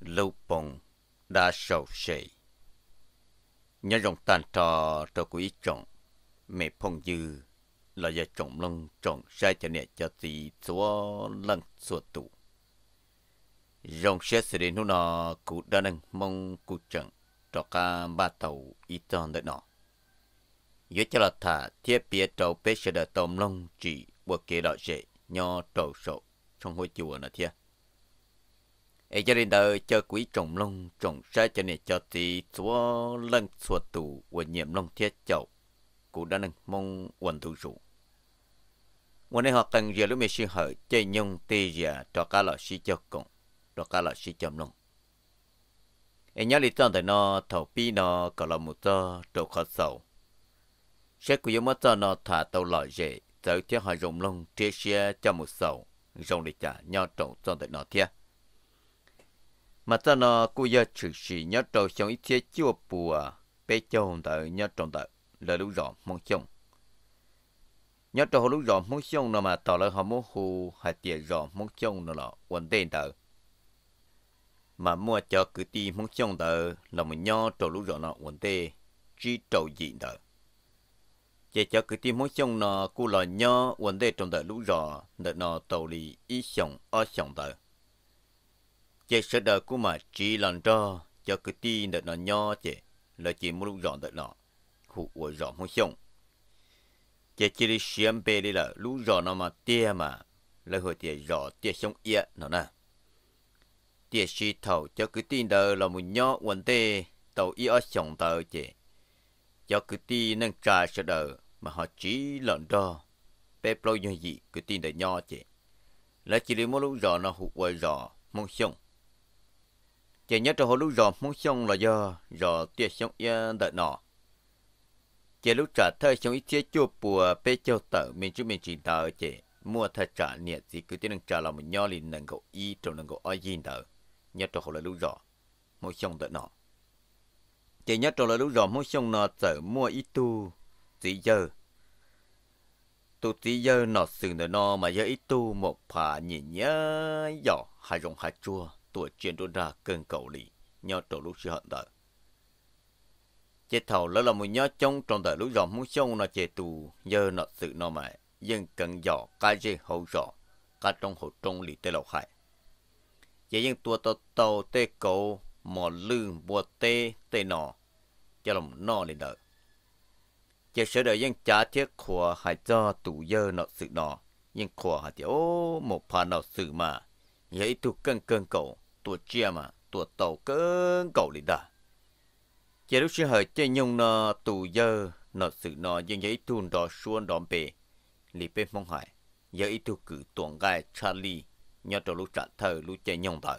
lâu bồng đã sầu sệ. Nhớ rộng tàn trò trò quý trọng, mẹ phong dư là giờ trọng lông trọng sai cho nè cho tì số lăng số tụ. Rộng sẽ sẽ đến hôm cụ đa năng mong cụ chẳng trò ca ba tàu y tròn đợi nọ. Dưới cho là thả thiết bia trầu bế sẽ đợi tôm lông chỉ bộ kế đọ dễ nho trầu sổ trong hội chùa nè thiết ai gia đình đời cho quý trồng long trồng sai cho nên cho thì số lần số tù của nhiệm long thiết chậu cũng đã nâng mong quần thủ rủ ngoài này họ cần giờ lúc mình sinh hỏi chơi nhung tê giờ cho cả lọ sĩ cho cùng cho cả lọ sĩ chồng lông ai nhớ lý tưởng tại nó thầu pi nó có là một do trâu khó sầu sẽ của yếu mất do nó thả tàu lọ dễ tới thiết họ dùng lông chia sẻ cho một sầu dùng để trả nho trồng cho tại nó thiết mà ta nó cô giờ trực sĩ nhớ trâu xong ít thế chưa bùa bé châu hồng tờ nhớ trong tờ lời lúc rõ mong xong nhớ trâu lúc rõ mong xong nó mà tỏ lời họ muốn hù hạt tiền rõ mong xong nó là quần tên tờ mà mua cho cứ ti mong xong tờ là mình nhớ trâu lúc rõ nó quần tê chỉ trâu gì tờ chỉ cho cứ ti mong xong nó cô là nhớ quần tê trong tờ lúc rõ đợt nó tàu lì ý xong ở xong tờ chế sơ đờ của mà chỉ lần đó cho cái ti đợt nó nho chế là chỉ muốn lúc dọn đợt nó khu ở dọn không xong chế chỉ đi xem bề đi là lúc dọn nó mà tia mà là hồi tia dọn tia xong yết nó nè tia xì thầu cho cái ti đợt là một nho quần tê tàu yết xong tàu chế cho cái ti nâng trà sơ đờ mà họ chỉ lần đó bé plo như gì cái ti đợt nho chế là chỉ đi muốn lúc dọn nó hụt ở dọn mong xong chỉ nhớ cho hồ lúc rõ muốn xong là do rõ tiệt xong yên đợi nọ chỉ lúc trả thơ xong ít chia chua bùa bê châu tử mình chú mình chỉ tờ chỉ mua thơ trả niệm gì cứ tiếng trả lòng mình nho liền nâng cầu y trong nâng cầu ai gì tờ nhớ cho hồ là lúc rõ muốn xong đợi nọ chỉ nhớ cho là lúc rõ muốn xong nọ tử mua ít tu gì giờ tu tí giờ nọ đợi nọ mà giờ ít tu một phà nhìn nhớ dọ hai rồng hai chua tuổi chuyện đô ra cơn cầu lì, nhớ trổ lúc sư hận đời. Chế thầu lỡ là một nhớ trong trong đời lúc dòng muốn sông nó chế tù, giờ nó sự nó mẹ, dân cần dọ cái dê hậu dọ, cả trong hậu trong lì tê lọc hại. Chế dân tua tàu tàu tê cầu, mò lư bùa tê tê nọ, cho lòng nó lên đời. Chế sở đời dân trả thiết khỏa hải cho tù dơ nó sự nọ, nhưng khỏa hải thì ô một phà nó sự mà, vậy tôi cần cần cậu tôi chia mà tôi tàu cần cậu đi đã giờ lúc xưa hỏi chơi nhung nó tù giờ nó sự nó dân giấy tuôn đó xuân đón bề lì bên mong hỏi giờ ít tôi cử tuần gai Charlie nhớ đâu lúc trả thơ lúc chơi nhung đó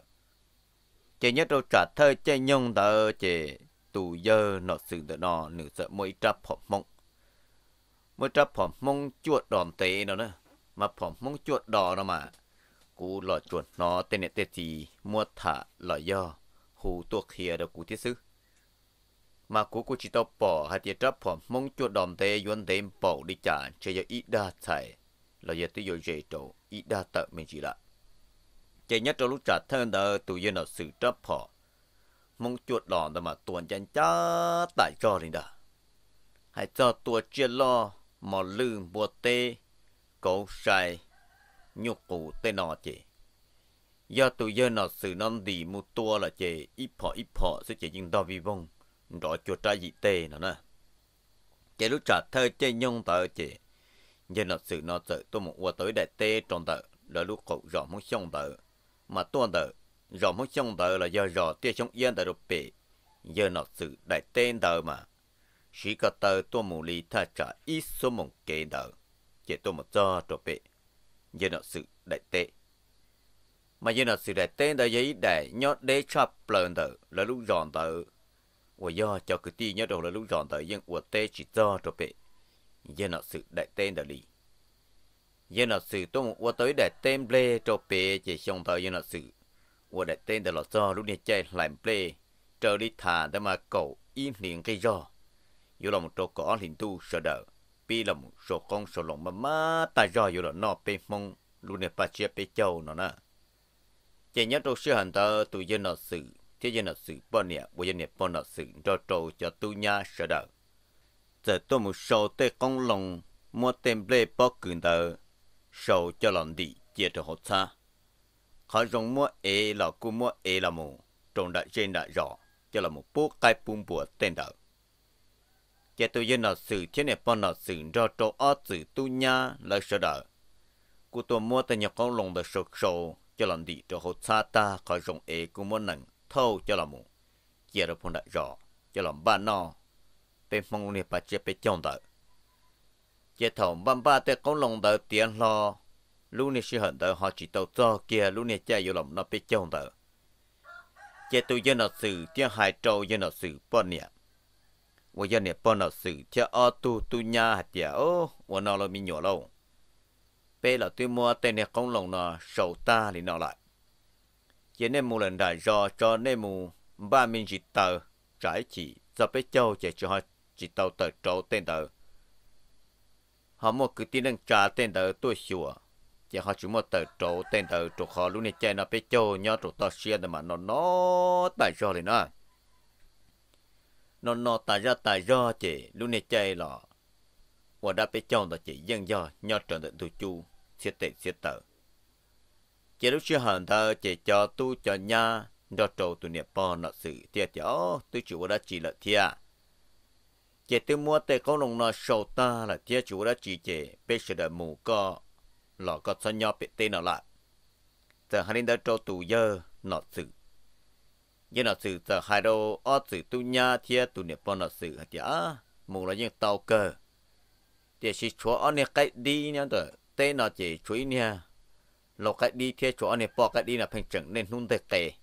nhớ trong trả thơ chơi nhung đó chơi tù giờ nọ sự nọ nửa sợ mỗi trap phỏng mong mỗi trap phỏng mong chuột đòn tệ nọ nữa mà phỏng mong chuột đỏ nó mà cú lọ chuột nó tên nè tên gì mua thả lọ do hù tuột kia đầu cú thiết sư mà cú cú chỉ tao bỏ hạt tiệt trấp phẩm mong chuột đòn tê yuan đêm bỏ đi trả chơi giờ ít đa thải lọ giờ tới giờ dễ trổ ít đa tợ mình chỉ lại chỉ nhất trong lúc trả thân đờ tụi giờ nó sử trấp phẩm mong chuột đòn đó mà tuần chân chá tại cho đi đó hãy cho tuột chia lo mò lư bùa tê cầu sai nhô cụ tên nọ chê. Do tụi dơ nọ sự non đi mù tua là chê, ít phỏ ít phỏ sẽ chê nhưng đo vi vong, rõ chua trái dị tê nọ nè. Chê lúc trả thơ chê nhông tờ chê, giờ nọ sự nọ sợ tôi một qua tới đại tê tròn tờ, là lúc cậu rõ mong xong tờ, mà tuôn tờ, rõ mong xong tờ là do rõ tia xong yên tờ rụp bể, giờ nọ sự đại tên tờ mà sĩ cả tờ tôi mù lì tha trả ít số mong kê đỡ, chỉ tôi một cho trộn bệ dân ở sự đại tệ. Mà dân ở sự đại tệ đó giấy đại nhớ đế chạp lần tờ là lúc giòn tờ. Và do cho cử ti nhớ đồ là lúc giòn tờ nhưng của tế chỉ do cho bệ. Dân ở sự đại tệ đó lì. Dân ở sự tôi muốn qua tới đại tệ lê cho bệ chỉ xong tờ dân ở sự. Và đại tệ đó là do lúc này chạy làm lê trở đi thả để mà cậu yên liền cây do. Dù là một chỗ có hình tu sợ đợi bị là số con số lồng mà má ta do yêu là nó bị mong luôn nè ba chia bị châu nó nè chỉ nhớ đâu xưa hàng ta tụi dân nó sự thế dân nó sự bao nè bây giờ nè bao nó sự cho trâu cho tu nhà sợ đỡ giờ tôi muốn số tê con lồng mua tem lê bao cường tờ số cho lòng đi chia cho họ xa họ dùng mua ế là cũng mua ế là mù trong đại trên đại rõ cho là một bố cái bùng bùa tên đỡ giờ tôi dân là sự thiên này bọn nó xử cho chỗ ở xử tu nha là sợ đỡ cụ tôi mua tại nhà con lồng được sụt sầu cho làm đi cho hốt xa ta khỏi rộng ế cũng muốn nâng thâu cho làm mù giờ được phong đại rõ cho làm ba no bên mong này bà chế bên trong đỡ giờ thầu ba ba tại con lồng đỡ tiền lo lúc này sẽ hận đỡ họ chỉ tàu cho kia lúc này chạy vô lòng nó bên trong đỡ giờ tôi dân là sự thiên hai trâu dân nó xử bọn nhạc 我要你帮老师叫阿杜杜 nhà hạt địa ô 我 nó là mình nhỏ lâu bây là tôi mua tên này công lòng nó sầu ta thì nó lại chỉ nên một lần đại do cho nên mù ba mình chỉ tờ trái chỉ do bé châu chỉ cho chỉ tàu tờ trâu tên tờ họ mua cứ tin đang trả tên tờ tôi sửa chỉ họ chỉ mua tờ trâu tên tờ trâu khó lúc này chơi châu nhau trâu tao xia mà nó nó tại do thì nó nó nó ta ra ta do chị lúc này chơi lọ và đã bị chọn ta chị dân do nho trần tận tu chu sẽ tệ sẽ tờ chị lúc chưa hận thơ chị cho tu cho nha do trâu tu niệm bò nọ sự thiệt chó tôi chịu đã chỉ là thiệt chị tôi mua tê có lòng nó sầu ta là thiệt chịu đã chỉ chị bây giờ đã mù co lọ có sao nho bị tên nó lại giờ hai đến trâu tu giờ nọ sự giờ nó sự giờ hai đâu ở sự tu nhà, thiệt tu nè bọn nó sự hả chả mù là những tàu cờ thì chỉ chúa ở nè cách đi nha rồi tên nó chỉ chuối nha lọ cái đi thiệt chúa ở nè bỏ cái đi là phèn chẳng nên nung tẹt tẹt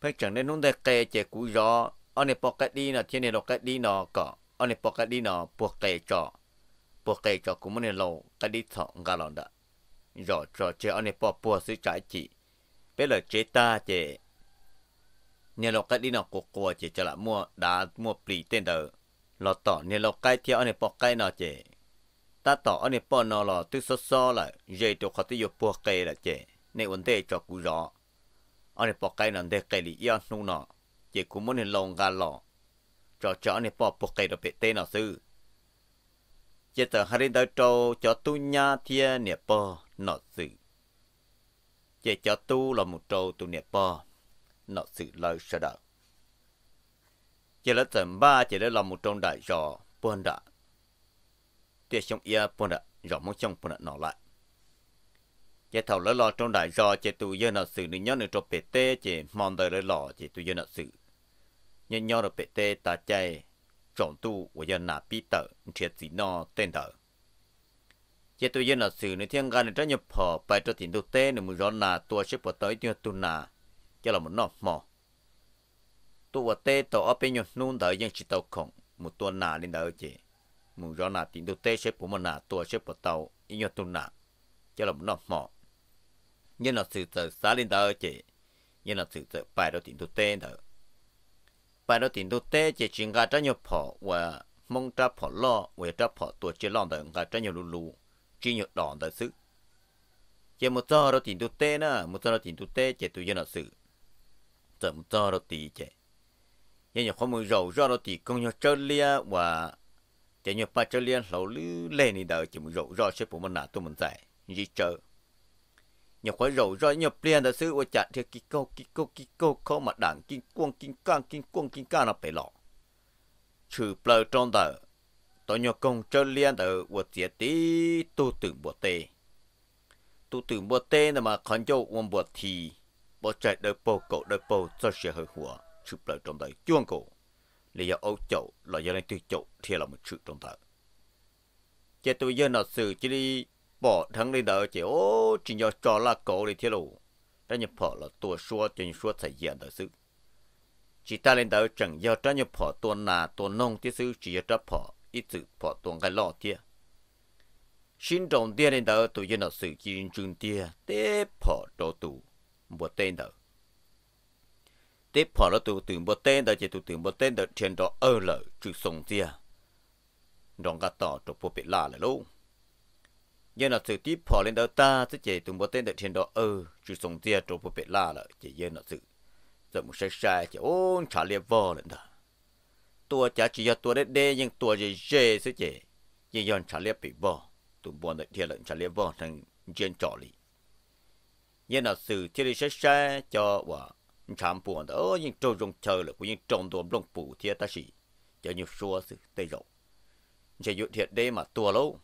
phèn chẳng nên nung tẹt tẹt chỉ cú gió ở nè bỏ cái đi là thiệt nè lọ cách đi nó cọ ở nè bỏ cái đi nó buộc tẹt cho, buộc tẹt cho cũng muốn nè lọ cái đi thọ gà lòn đã rồi cho chơi ở nè bỏ buộc sự trái chỉ bây giờ chế ta chế เนี่ยเราก็ดินอกัวกัวเจจะละมัวดามัวปรีเต้นเดอเราต่อเนี่ยเราใกล้เที่ยวเนี่ยปอกใกล้นอเจตาต่อเนี่ยปอนอหลอตึซอซอละเยตัวเขาที่อยู่ปัวเกยละเจในวันเตจอกูรออันนี้ปอกไก่นั่นเด็กไก่ลีย้อนนู่นเนาะเจกูมันเห็นลงกันหรอจอจอเนี่ยปอกปอกไก่เราเป็ดเต้นเอาซื้อเจตฮารินเดอโจจอตุญญาเทียเนี่ยปอหนอซื้อเจจอตู้เราหมุดโจตุเนี่ยปอ nó sự lời sợ đạo. Chỉ là tầm ba chỉ là lòng một trong đại rõ buồn đã. Tiếc trong ia buồn đã, rõ mong trong buồn đã nó lại. Chỉ thầu lỡ lò trong đại rõ chỉ tù dân nợ sự nữ nhớ nữ trong bể tê chỉ mong đời lỡ lò chỉ tù dân nợ sự. Nhân nhớ nó bể tê ta chạy trọng tu của dân nà bí tờ, triệt gì nó tên tờ chế tôi dân nợ sự nơi thiên gan trong nhập phò bài cho tiền đô tê nên muốn rõ nà tôi sẽ bỏ tới tiêu tu nà cho là một nọ mò tụ tê tổ ở bên nhau nôn đời dân chỉ tàu khổng một tuần nà lên đời chị mù rõ nà tiền tu tê sẽ bố mà nà tu sẽ bố tàu in nhau tu nà cho là một nọ mò nhưng là sự tự xá lên đời chị nhưng là sự tự bài đó tiền tu tê đợi bài đó tiền tu tê chị chỉ ngã cho nhau phò và mong cho phò lo và cho phò tụ chỉ lo đời ngã cho nhau lù lù chỉ nhau đòn đời sức chỉ một giờ đó tiền tu tê nè một giờ đó tiền tu tê chị tu như là sự tầm to 怎么着了地界？人家我们肉肉了地，公要这里啊，我等于把这里老路来你的，就肉肉是不么哪都么在，你这。nhà khoai rầu nhau lia và ra nhập liền đã sư ôi chặt theo kí câu kí câu kí câu khó mà đảng kinh quân kinh can kinh quân kinh can là phải lọ trừ bờ trong tờ tôi nhớ công chơi lia tờ ôi tiệt tí tu tưởng bộ tê tu tưởng bộ tê là mà còn cho ôm bộ thì bỏ chạy đôi bộ cổ đôi bộ cho xe hơi hùa chụp lại trong tay chuông cổ lý do ấu chậu là do lên tư chậu thì là một sự trong tay chế tôi giờ nó xử chỉ đi bỏ thắng đi đỡ chỉ ô chỉ do cho là cổ đi thế lù ra nhập họ là tôi xua cho nhập xua xảy ra đời sự chỉ ta lên đỡ chẳng do ra nhập họ tôi nà tôi nông thế sự chỉ do ra họ ít sự họ tôi cái lo thế xin trọng tiền lên đỡ tôi giờ nó xử chỉ trường tiền tế họ đồ tù bộ tên đó tiếp họ là tụ tưởng bộ tên đó chỉ tụ tưởng bộ tên đó trên đó ơ lợi trừ sông tia đồng cả tỏ trục bộ bị lạ lại luôn giờ là sự tiếp họ lên đó ta sẽ chỉ tụng bộ tên đó trên đó ơ trừ sông tia trục bộ bị lạ lại chỉ giờ là sự giờ một sai sai chỉ ôn trả liệp vò lên đó tua chả chỉ cho tua đế đế nhưng tua gì dê sẽ chỉ giờ yon trả liệp bị vò tụng bộ đó thiên lợn trả liệp vò thành trên trọ lì yên là sự thiết lý sẽ sẽ cho và chạm buồn đó nhưng trâu rồng chờ là của những trồng đồ lông phủ thì ta chỉ cho nhiều xua sự tây rộng chỉ dụ thiệt đây mà tua lâu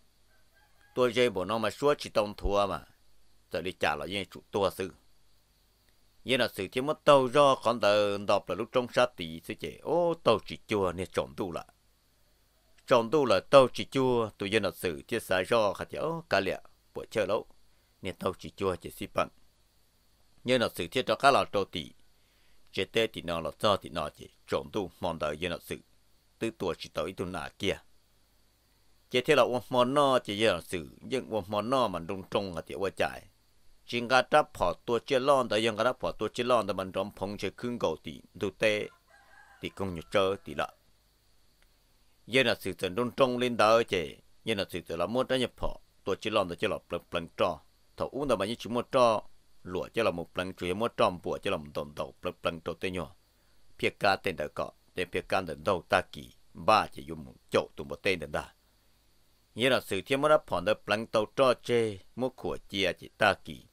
tôi dây bộ nó mà xua chỉ tông thua mà giờ đi trả lại những chủ tua sự yên là sự thiết mất tàu do còn tờ đọc là lúc trong sát tỷ sẽ chế ô tàu chỉ chua nên trồng tu lại trồng tu là tàu chỉ chua tôi yên là sự thiết xài do khát chéo cá lẹ bộ chơi lâu nên tàu chỉ chua chỉ xí bằng như là sự thiết cho các lò trâu tỷ chế tê thì nó là do thì nó chỉ trộn tu mòn đợi như là sự tư tuổi chỉ tới tu nà kia chế thế là ôm mòn nó chỉ như là sự nhưng ôm mòn nó mà đông trung là thì ôm chạy chính cả đáp phò tua chế lon đời nhưng cả đáp phò tua chế lon đời mình trong phong chế khương cầu tỷ tu tê thì cũng như chơi thì là như là sự tận đông trung lên đời chế như là sự tận là muốn đó nhập phò tua chế lon đời chế là plần plần trò thầu uống đời mình như chỉ muốn trò lụa cho là một lần chuyện mua tròn bùa cho là một đồng đầu lần lần đầu tiên nhỏ phía cá tên đã có để phía cá đến đầu ta kỳ ba chỉ dùng một chỗ tụ một tên đến đã nghĩa là sự thiên mất đáp phòn đã lần đầu cho chê mua của chia à chỉ ta kỳ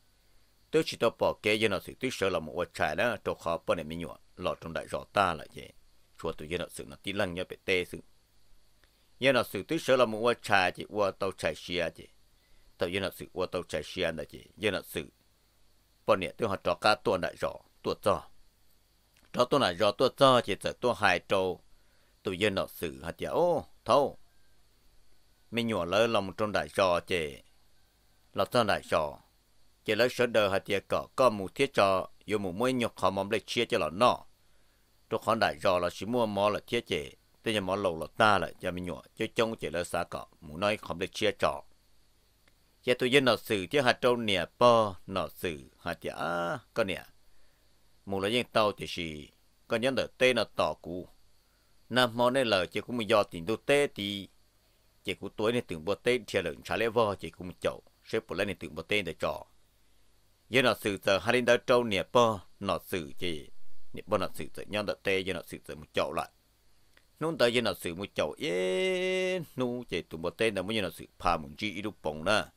tôi chỉ tôi bỏ kế như là sự tôi sợ là một vật trái đó cho khó bên này mình nhỏ lọ trong đại rõ ta là vậy chúa tôi như là sự nó tí lăng nhau bị tê sự như là sự tôi sợ là một vật trái chỉ qua tàu trái xia à chỉ tàu như là sự qua tàu trái xia à là chỉ như là sự bọn nè tôi họ trò cá tuần đại rõ tuột rõ trò tuần đại rõ tuột rõ chỉ sợ tuần hai trâu tôi dân nó xử hạt giả ô thâu mình nhỏ lỡ lòng trong đại rõ chè là trong đại rõ chỉ lỡ sợ đời hạt giả cọ có mù thiết trò dù mù mới nhọc họ mong lấy chia cho lọ nọ trong khoản đại rõ là chỉ mua mò là thiết chè tôi nhà mò lầu là ta lại cho mình nhỏ chứ trông chỉ lỡ xa cọ mù nói không lấy chia trò giờ tôi dân nọ sự chứ hạt trâu nè po nọ sự hạt giả con nè mù là dân tàu thì gì con dân đỡ tê nọ tỏ cũ nam mô này lời chỉ cũng do tiền đô tê thì chỉ cũng tối này tưởng bơ tê chia lượng trả lễ vò chỉ cũng chậu xếp bỏ lên tưởng bơ tê để trò giờ nọ sự giờ hai đến đó trâu nè po nọ sự chỉ nè po nọ sự giờ nhân đỡ tê giờ nọ sự giờ một chậu lại nung tới giờ nọ sự một chậu yên nu chỉ tưởng bơ tê là muốn giờ nọ sự phàm một chi ít bông nữa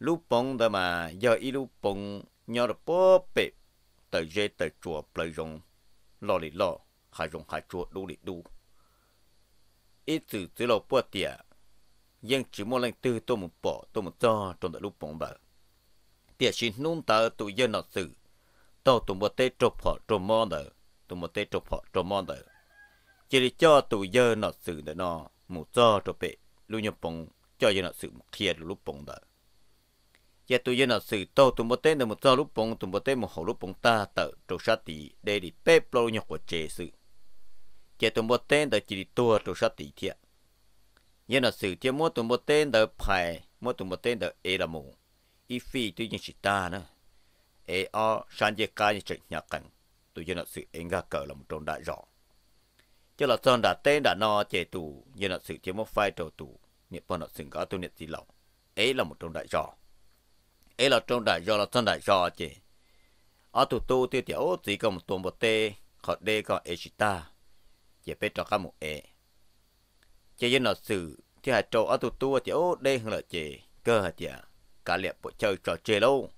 lúc bông đó mà giờ y lúc bông nhớ được bố bệ tờ dê tờ chùa bơi rồng lo lì lo hai rồng hai chùa đu lì đu ít từ từ lo bố tìa nhưng chỉ muốn lên tư tôi một bỏ tôi một cho trong đợt lúc bông bờ tìa xin nôn tờ tự dân nó xử tao tụi một tê chụp họ trộm mò đờ tụi một tê chụp họ trộm mò đờ chỉ để cho tụi dân nó xử để nó một cho cho bé lúc nhập bông cho dân nó xử một thiệt lúc bông đó giờ tụi dân ở sự tô một tên là một do lúc bông tụi một tên một hồ lúc bông ta tự trâu sát tỷ để đi bếp lâu nhọc của chế sự giờ tụi một tên là chỉ đi tua sát tỷ thiệt giờ là sự thiệt mua tụi một tên là phải mua tụi một tên là e là mù y phi tụi dân chỉ ta nữa e o san giờ cái như chuyện nhạc cảnh tụi dân ở sự anh ga cờ là một trong đại rõ cho là son đã tên đã no chạy tù giờ là sự thiệt mua phai trâu tù niệm bọn ở sự có tụi niệm gì lòng ấy là một trong đại rõ ấy là trong đại do là trong đại do chứ ở tụ tu tiêu tiểu chỉ có một tuần một tê họ đê có ấy ta chỉ biết cho các một ấy chỉ dân là sự thì hạt trâu ở tụ tu tiểu đê hơn là chỉ cơ hạt chả cả liệp bộ chơi trò chơi lâu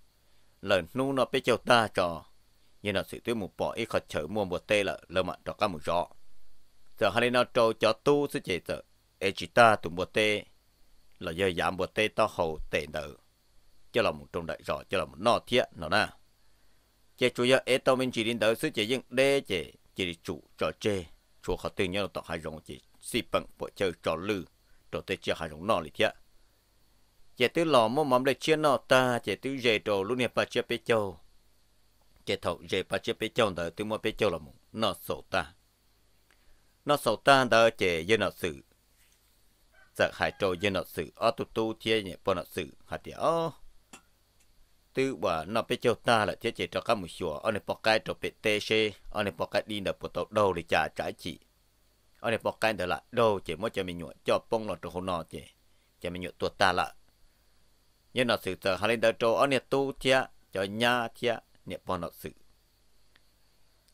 lần nu nó biết chơi ta trò nhưng là sự tiêu một bỏ ít khó chở mua một tê là lơ mặt cho các một rõ giờ hai nó trâu cho tu sẽ chỉ sợ ấy ta tụ một tê là giờ giảm một tê to hầu tệ nợ cho là một trong đại rõ cho là một nọ thiệt nó nè chế chủ yếu ấy tao mình chỉ đến tới sự chế dựng đế chế chỉ đi chủ trò chế chủ họ tiền nhau tao hai rồng chế xì bằng bộ chơi trò lư trò tê chia hai rồng nọ lì thiệt chế tứ lò mồm mắm để chia nọ ta chế tứ dễ đồ lúc nè ba chia bê châu chế thầu dễ ba chia bê châu đợi tứ mua bê châu là một nọ sổ ta nó sầu ta đó chế dân nọ sự sợ hại trò dân nọ sự ở tu tu thiê nhẹ bọn nọ sự hạt tiệt tư bà nó bé cho ta là thiết chế cho các một chùa ở nơi bỏ cái cho bé tê xê, ở nơi bỏ cái đi nợ bộ tàu đầu để trả trái chị ở nơi bỏ cái đó là đầu chỉ mới cho mình nhụa cho bông lọt cho hồ nọ chỉ cho mình nhụa tuột ta là nhưng nó sự tờ hà lên đầu trâu ở nơi tu chia cho nhà chia nè bọn nọ sự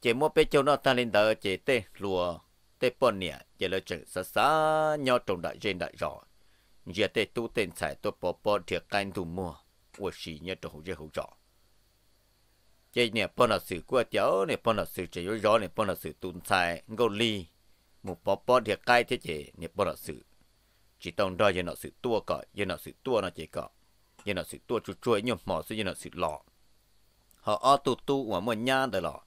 chỉ mua bé châu nó ta lên đời chế tê lùa tê bọn nè chế là chữ xa xa nhau trong đại trên đại rõ giờ tê tu tên xài tôi bỏ bỏ thiệt canh thu mua 我是一年之后之后找。这年不能是过桥，你不能是只有绕，你不能是蹲菜，我哩，木包包的盖这些，你不能是，只当到也那是多个，也那是多那几个，也那是多就追，你毛是也那是老，họ ở tu tu mà mua nhà đó là,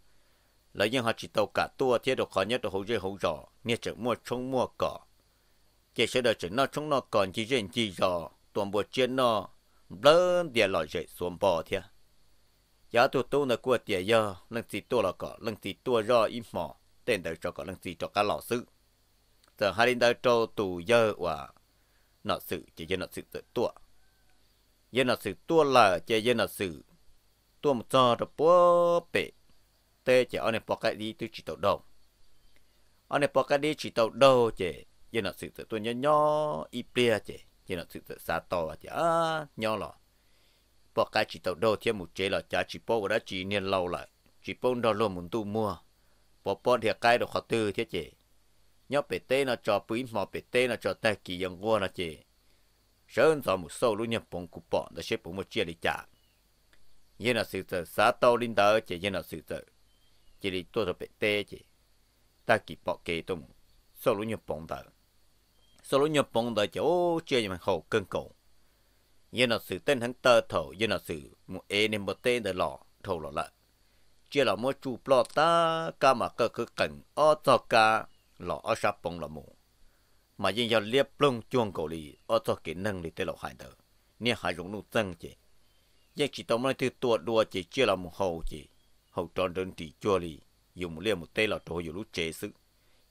lấy những họ chỉ tàu cả tua thế đồ khó nhất đồ hậu dễ hậu rõ, nên chỉ mua trông mua cỏ, chỉ sẽ đợi chỉ nó trông nó còn chỉ riêng chỉ rõ, toàn bộ chiến nó lớn địa lò dậy xuống bò thia giá tụt tu nó qua địa giờ lần gì tu là có lần gì tu ra im mỏ tên đời cho có lần gì cho cả lò sự giờ hai linh đời cho tù giờ và nọ sự chỉ cho nọ sự tự tu giờ nọ sự tu là chỉ giờ nọ sự tu một giờ được bố bể tê chỉ ở này bỏ cái đi tôi chỉ tàu đầu ở này bỏ cái đi chỉ tàu đầu chỉ giờ nọ sự tự tu nhỏ nhỏ ít bia chỉ chỉ nó sự sa to và chỉ à nhau lọ bỏ cái chỉ tàu đô thêm một chế là chả chỉ bỏ đã chỉ niên lâu lại chỉ bỏ đó luôn muốn tu mua bỏ bỏ thì cái đồ khó tư thế chế, nhớ bể tê nó cho bưởi mò bể tê nó cho ta kỳ dân qua nó chế, sơn cho một sâu lúc nhập bông cụ bỏ đã xếp bông một chế đi chả như là sự tự sa to linh tờ chế như là sự tự chỉ đi tôi cho bể tê chế, ta kỳ bỏ kê tôi sâu lúc nhập bông tờ sau lúc nhập bóng đã chỗ chơi mà khẩu cơn cổ như là sự tên hắn tơ thầu như là sự một ê nên một tên để lọ thầu lọ lợ chưa là mua chu plot ta ca mà cơ cứ cần ở cho ca lọ ở sạp bóng là mù mà dân giao liếp lông chuông cổ lì ở cho kỹ năng lì tên lọ hải tử nên hải rụng nụ dân chị nhưng chỉ tao nói từ tua đua chỉ chưa là một hậu chị hậu tròn đơn tỷ chua lì dùng một liều một tên là trôi dù lúc chế sức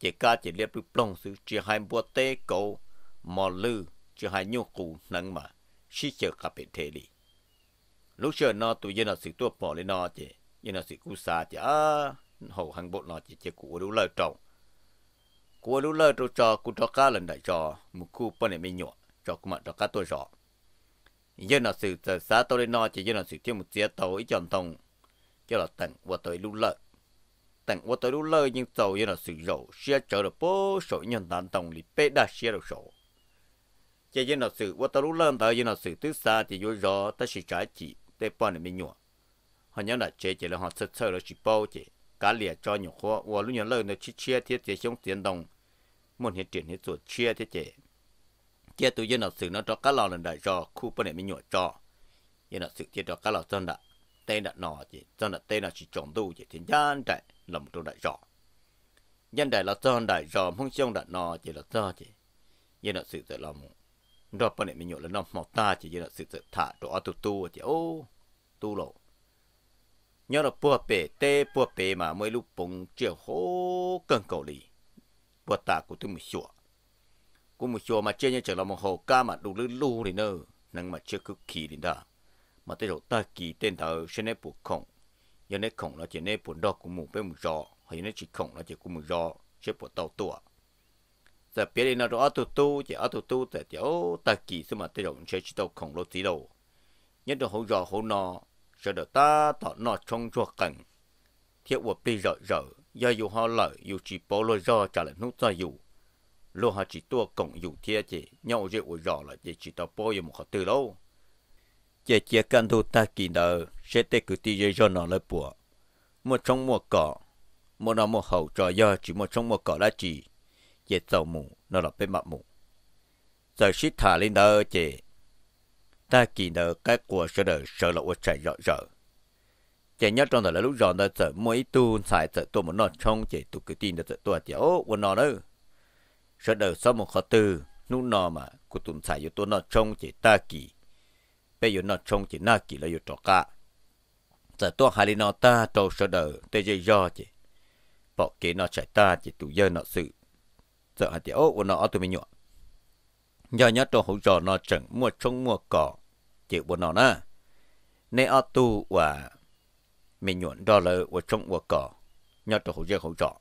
chỉ cả chỉ liệp được plong sự chỉ hai bùa tê cổ mò lư chỉ hai nhung cụ nắng mà xí chờ cả bên thế đi lúc chờ nó tụi dân là sự tua bỏ lên nó chứ dân là sự cú xa chứ à hầu hàng bộ nó chỉ chỉ cụ đủ lời trồng cụ đủ lời trâu trò cụ trò cá lần đại trò một cụ bên này mới nhọ trò cụ mà trò cá tôi rõ dân là sự xa tôi lên nó chứ dân là sự tiêu một chia tàu ít chọn tông cho là tận và tôi đủ lợi tặng ô tô đủ lời nhưng tàu như là sử dụng xe chở được bố sổ nhân đàn tổng lý bê đa xe được sổ chỉ như là sự ô tô đủ lớn tới là sự tứ xa thì vô rõ ta sẽ trả chỉ để bọn mình nhua họ nhớ là chế chỉ là họ sơ sơ là chỉ bao chế cá lìa cho nhiều khoa ô lúc nhớ lời nó chỉ chia thiết chế xuống tiền đồng muốn hiện triển hết ruột chia thiết chế chế tự là sự nó cho cá lò lần đại cho khu bọn mình nhua cho như là sự chế cho cá lò chân đã tên đã nọ chỉ chân đã tên là chỉ trồng tu chỉ thiên gian chạy làm trong đại trọ nhân đại là do đại trọ mong trong đại nọ chỉ là do chỉ nhân là sự tự lòng. đó bên này mình nhộn là nó mọc ta chỉ như là sự tự thả đó tu tu chỉ ô tu lộ nhớ là bùa bể tê bùa bể mà mới lúc bùng chiều hố cần cầu lì bùa ta của tôi một chùa của một chùa mà chơi như trở là một hồ ca mà đủ lư lu thì nơ nâng mà chưa cứ kỳ đến đó mà tới đầu ta kỳ tên thờ sẽ nếp buộc khổng giờ này khổng nó chỉ này buồn đo của mù bên mù gió hay này chỉ khổng nó chỉ của mù gió sẽ buồn tàu tua giờ biết đi nó đó tu tu chỉ ở tu tu tại chỗ ta kỳ xem mà tới động sẽ chỉ tàu khổng nó tí đâu nhất là hậu gió hậu nọ sẽ được ta thọ nọ trong chuột cảnh thiệu vật đi rợ rợ giờ dù họ lợi dù chỉ bỏ lôi do trả lại nút ra dù lô họ chỉ tua cổng dù thiệt chỉ nhau dễ ủi rõ là chỉ chỉ tàu bỏ dù một họ từ lâu chỉ chỉ cần thu ta kỳ đời sẽ tê cứ tì dây cho nó lại bùa một trong một cỏ một nó một hậu trò do chỉ một trong một cỏ đã chỉ dệt dầu mù nó là bên mặt mù giờ xít thả lên đó chị ta kỳ nợ cái của sợ đỡ sợ là quật chạy rõ rõ chị nhớ trong đó là lúc rõ nó sợ mỗi tu xài sợ tôi một nọ trong chị tụ cứ tin là sợ tôi à chị ô quần nọ nữa sợ đỡ sau một khó tư nụ nó mà cụ tụm xài cho tôi nọ trong chị ta kỳ bây giờ nọ trong chị na kỳ là vô trò cả giờ tôi hai nó ta trâu sợ đỡ tôi dây do chị bỏ kế nó chạy ta chị tụ dơ nó sự sợ hai thì của nó tụi mình nhọ do nhớ trâu hỗ trợ nó chẳng mua trông mua cỏ chịu của nó na nên ở tu và mình nhuận đó là của trong của cỏ nhớ trâu hỗ trợ hỗ trợ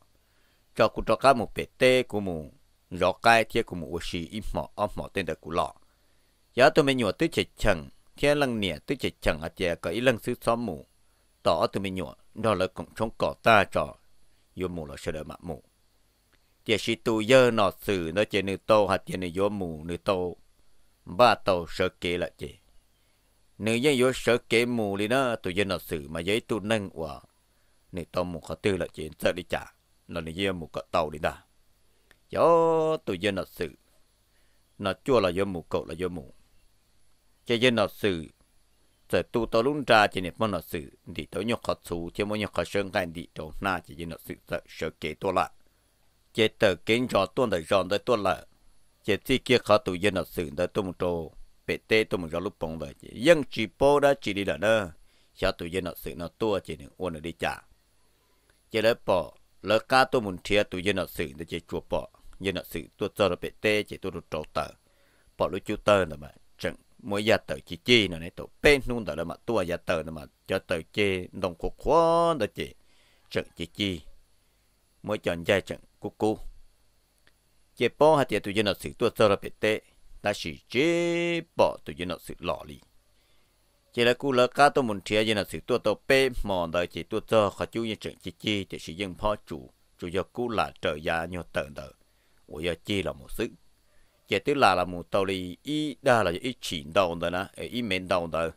cho cụ cho cá một bể tê của mù rõ cái thiết của mù ở xì im mỏ ấp mỏ tên đời của lọ giá tôi mình nhuận tứ chạy chẳng thiên lăng nè tứ chạy chẳng ở chè có ý lăng sư xóm mù tỏ tụi mình nhỏ đó là cũng trong cỏ ta trò vô mù là sẽ đợi mặt mù chỉ sĩ tu dơ nọ sự nó chỉ nữ tô hạt chỉ nữ vô mù nữ tô ba tô sợ kê là chỉ nữ dân vô sợ kê mù đi nó tụi dân nọ sự mà giấy tu nâng quả nữ tô mù khó tư là chỉ sợ đi trả nó nữ dân mù cọ tàu đi ta gió tụi dân nọ sự nó chua là vô mù cậu là vô mù chỉ dân nọ sự giờ tu tao luôn ra chỉ nên mong nó sự thì tao nhóc khó chú chỉ mong nhóc khó sơn cái đi đâu na chỉ nên nó sự sẽ sẽ kế tôi lại chỉ tờ kiến cho tôi đời chọn đời tôi lại chỉ chỉ kia khó tu yên nó sự đời tôi một chỗ bể tê tôi một chỗ lúc bóng đời chỉ yên chỉ bố đã chỉ đi là đó cho tu yên nó sự nó tua chỉ nên ôn đi trả chỉ lấy bỏ lỡ cá tu muốn thiệt tu yên nó sự để chỉ chuột bỏ yên nó sự tôi cho nó bể tê chỉ tôi được trâu tờ bỏ lúc chú tơ là mà mỗi giờ tới chỉ chi nó này tụ bên luôn đó là mà tua giờ tới mà cho tới chi đồng cuộc khó đó chị trận chỉ chi mỗi chọn dài trận cú cu, chế bỏ hạt tiền tụi dân nó sự tua sơ là bị tệ ta chỉ chế bỏ tụi dân nó sự lọ lì chỉ là cú là cá tôi muốn chia dân nó sự tua tàu bê mòn đời chỉ tua sơ khó chú như trận chỉ chi chỉ sử dụng phó chủ chủ do cú là trời giá nhiều tận đời ủa giờ chi là một sự 也对啦啦木道理，一啦啦一起动的呢，一面动的，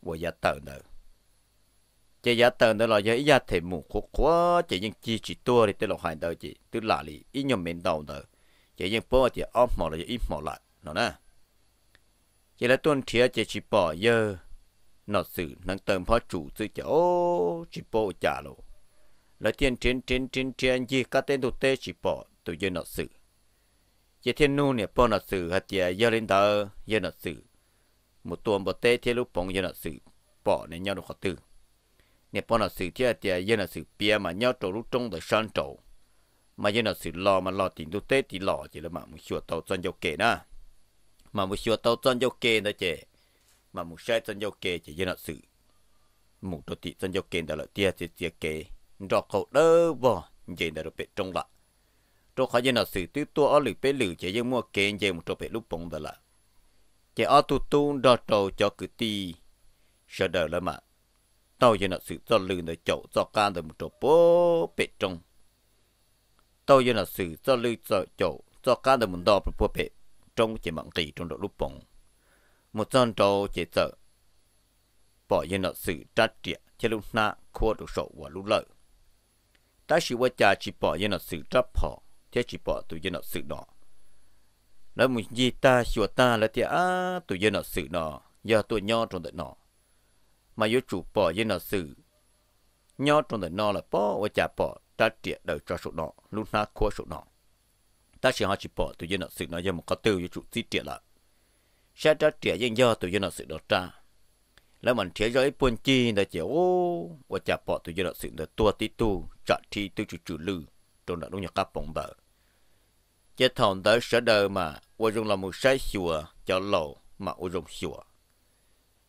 我也动的。这也动的了，也一天木苦苦，这人几几多的对了还到这，对哪里一样面动的，这人不这二毛了一毛了，喏呢。这来蹲铁这去包哟，那是能等怕主子就哦，去包家了。来天天天天天，一个天都得去包，都有那事。เยเทนูเนี่ยปนอสื่อฮัเจียเยรินเตอร์เยนอสื่อหมดตัวบเตเทลูปงเยนอสื่อปอในยอดขอตือเนี่ยปนอสื่อเทียเจียเยนอสื่อเปียมายอดตัวลูกจงแต่ชันโตมาเยนอสื่อรอมารอตินดูเตติรอจีละมามุชัวเตาจนโยเกนะมามุชัวเตาจนโยเกนะเจมามุใช้จนโยเกเจเยนอสื่อหมุตัวติจนโยเกนแต่ละเทียเจียเกดอกเขาเด้อบ่เย็นแต่เรเป็ดจงละ trong khó dân sự tiêu tua ở lử bế lử chỉ dân mua kén dân một chỗ bể lúc bóng đó là chỉ ở tu tu đo trầu cho cử ti sợ đời lắm mà tao dân là sự do lử để chậu do can được một chỗ bố bể trong tao dân là sự do lử do chậu do can được một đo bố bể trong chỉ mạng tỷ trong độ lúc bóng một trận trầu chỉ sợ bỏ dân là sự trát triệt chỉ lúc na khua được sổ và lúc lợi ta chỉ qua cha chỉ bỏ dân là sự trách họ thế chỉ bỏ tụi dân nó sự nọ nói một gì ta sửa ta là thì à tụi dân nó sự nọ do tụi nho trong đời nọ mà yếu chủ bỏ dân nó sự nho trong đời nọ là bỏ và chả bỏ ta triệt đời cho số nọ lúc nào khua số nọ ta chỉ họ chỉ bỏ tụi dân nó sự nọ do một cái từ yếu chủ tiết triệt lại sẽ ta triệt dân do tụi dân nó sự đó ta là mình thế giới buồn chi là chỉ ô và chả bỏ tụi dân nó sự là tua tí tu chọn thi tu chủ chủ lư trong đó đúng như các bóng bờ chế thòng tới sở đơ mà ô dùng là một sai chùa cho lộ mà ô dùng xùa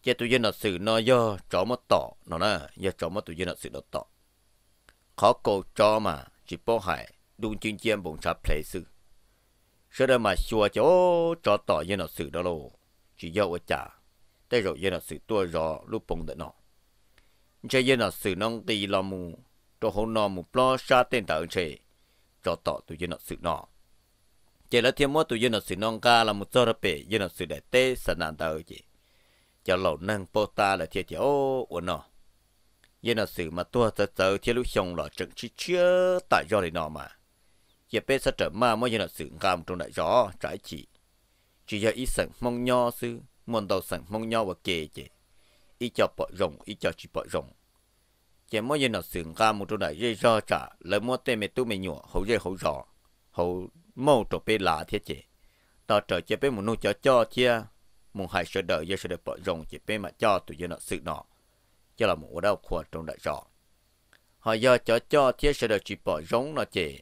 chế tụi dân là sự nó do chó mà tỏ nó nè do chó mà tụi dân là sự đó tỏ khó cầu cho mà chỉ bỏ hại đúng chuyên chiêm bổng chạp lấy sư sở đơ mà chùa cho chó tỏ dân là sự đó lộ chỉ do ô chả tới rồi dân là sự tua rõ lúc bổng đợi nó chế dân là sự nông tì là mù cho hôn nó mù lo xa tên tờ chế cho tỏ tụi dân là sự nọ chỉ là thiên mua tu dân sự non ca là một số là bể dân sự đại tế sanh nạn tàu chị cho lâu nâng bô ta là thiệt thiệt ô ổn nọ dân sự mà tu sơ sơ thiệt lúc xong là trừng chi chưa tại do này nọ mà giờ bé sơ trở mà mới dân sự cam trong đại gió trái chỉ, chỉ giờ ý sẵn mong nho sư muốn đầu sẵn mong nho và kề chỉ, ý cho bọ rồng ý cho chỉ bọ rồng chỉ mới dân sự cam trong đại dây do trả lời mua tên mẹ tu mẹ nhụa hậu dây hậu rõ hậu mâu trộn bê lạ thế chị tao trở chế bê một nô cho cho chia mùng hai sơ đợi giờ sơ đợi bỏ rồng chế bê mà cho tụi giờ nọ sự nọ cho là một đau khổ trong đại rõ họ giờ cho cho thiết sơ đợi chỉ bỏ rồng nó chị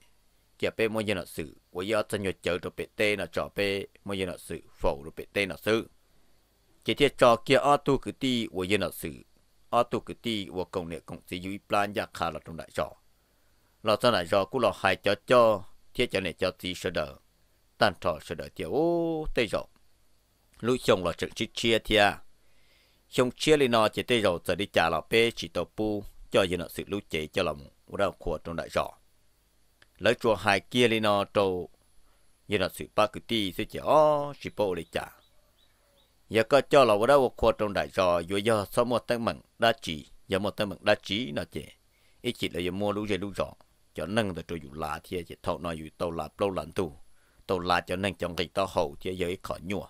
chế bê mỗi giờ nọ sự của giờ chân nhột chờ rồi bê tê nọ trò bê mỗi giờ nọ sự phổ rồi bê tê nọ sự chế thiết trò kia ở tu cứ ti của giờ nọ sự ở tu cứ ti của công nghệ công sĩ y plan gia khá là trong đại rõ là sau đại rõ cũng là hai cho cho thế cho nên cho tí sơ đỡ tàn trò sơ đỡ tiêu ô tê rồi lúc xong là trận chích chia thì à. chồng chia lên nó chỉ tê rồi giờ đi trả là bê chỉ tàu pu cho gì nó sự lũ chế cho lòng đau khổ trong đại rõ lấy chùa hai kia lên nó trâu như là sự ba cứ ti sẽ chỉ ó chỉ bộ để trả giờ có cho là đau khổ trong đại rõ vừa giờ sau một tháng mặn đã chỉ giờ một tháng mặn đã chỉ nó chế ít chỉ là giờ mua lũ giờ lũ rõ cho nên tôi chủ là thì chỉ thâu nói dù tàu là lâu lần tu tàu là cho nâng trong cái tàu hậu thì giới khỏi nhua